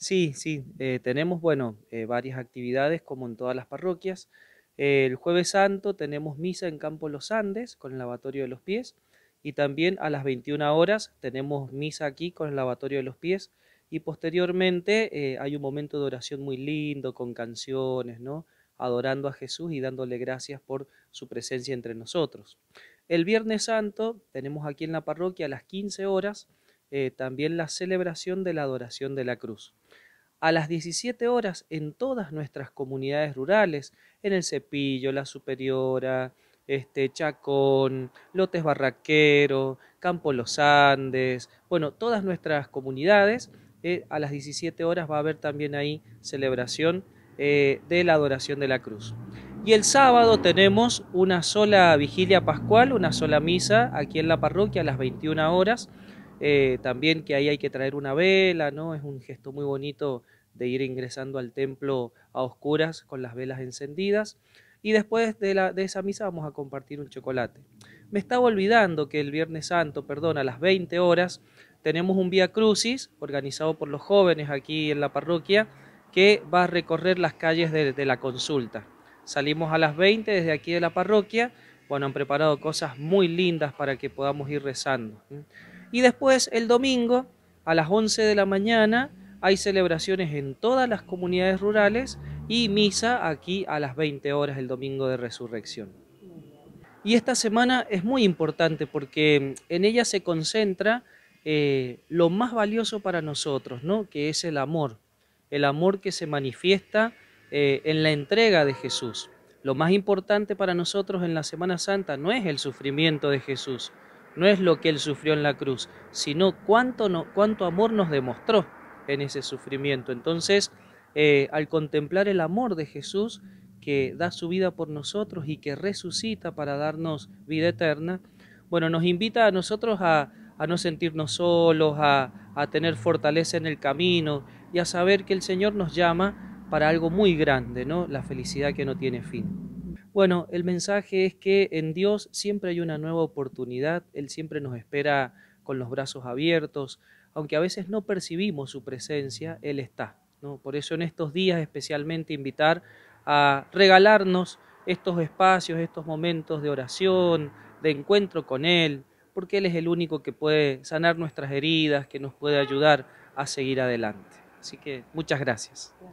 Sí, sí, eh, tenemos, bueno, eh, varias actividades como en todas las parroquias. Eh, el jueves santo tenemos misa en Campo Los Andes con el lavatorio de los pies y también a las 21 horas tenemos misa aquí con el lavatorio de los pies y posteriormente hay un momento de oración muy lindo con canciones, ¿no? Adorando a Jesús y dándole gracias por su presencia entre nosotros. El viernes santo tenemos aquí en la parroquia a las 15 horas eh, también la celebración de la adoración de la cruz. A las 17 horas en todas nuestras comunidades rurales, en el Cepillo, la Superiora, este, Chacón, Lotes Barraquero, Campo Los Andes, bueno, todas nuestras comunidades, eh, a las 17 horas va a haber también ahí celebración eh, de la adoración de la cruz. Y el sábado tenemos una sola vigilia pascual, una sola misa aquí en la parroquia a las 21 horas. Eh, también que ahí hay que traer una vela, ¿no? Es un gesto muy bonito de ir ingresando al templo a oscuras con las velas encendidas. Y después de, la, de esa misa vamos a compartir un chocolate. Me estaba olvidando que el Viernes Santo, perdón, a las 20 horas, tenemos un Vía Crucis organizado por los jóvenes aquí en la parroquia que va a recorrer las calles de, de la consulta. Salimos a las 20 desde aquí de la parroquia. Bueno, han preparado cosas muy lindas para que podamos ir rezando. Y después el domingo a las 11 de la mañana hay celebraciones en todas las comunidades rurales y misa aquí a las 20 horas el domingo de resurrección. Y esta semana es muy importante porque en ella se concentra eh, lo más valioso para nosotros, ¿no? que es el amor, el amor que se manifiesta eh, en la entrega de Jesús. Lo más importante para nosotros en la Semana Santa no es el sufrimiento de Jesús, no es lo que Él sufrió en la cruz, sino cuánto, amor nos demostró en ese sufrimiento. Entonces, eh, al contemplar el amor de Jesús, que da su vida por nosotros y que resucita para darnos vida eterna, bueno, nos invita a nosotros a, no sentirnos solos, a, a tener fortaleza en el camino y a saber que el Señor nos llama para algo muy grande, ¿no? La felicidad que no tiene fin. Bueno, el mensaje es que en Dios siempre hay una nueva oportunidad, Él siempre nos espera con los brazos abiertos, aunque a veces no percibimos su presencia, Él está. Por eso en estos días especialmente invitar a regalarnos estos espacios, estos momentos de oración, de encuentro con Él, porque Él es el único que puede sanar nuestras heridas, que nos puede ayudar a seguir adelante. Así que muchas gracias.